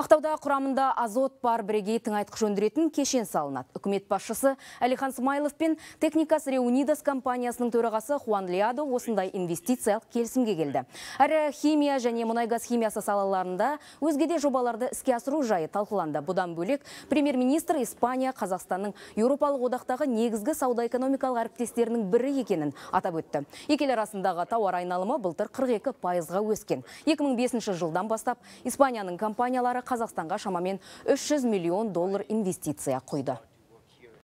Ақтауда құрамында азот бар бірегей тыңайтқыш өндіретін кешен салынады. Үкімет басшысы Әлихан Смайлов пен Техникас Реунидас компаниясының төрағасы Хуан Лиадо осындай инвестициялық келісімге келді. Әрі химия және газ химиясы салаларында өзгеде жобаларды іске асыру жайы талқыланды. Бұдан бөлек премьер-министр Испания Қазақстанның Еуропалық одақтағы негізгі сауда экономикалық әріптестерінің бірі екенін атап өтті. Екі арасындағы тауар айналымы былтыр 42 пайызға өскен. 2005 жылдан бастап Испанияның компаниялары қазақстанға шамамен 300 миллион доллар инвестиция құйды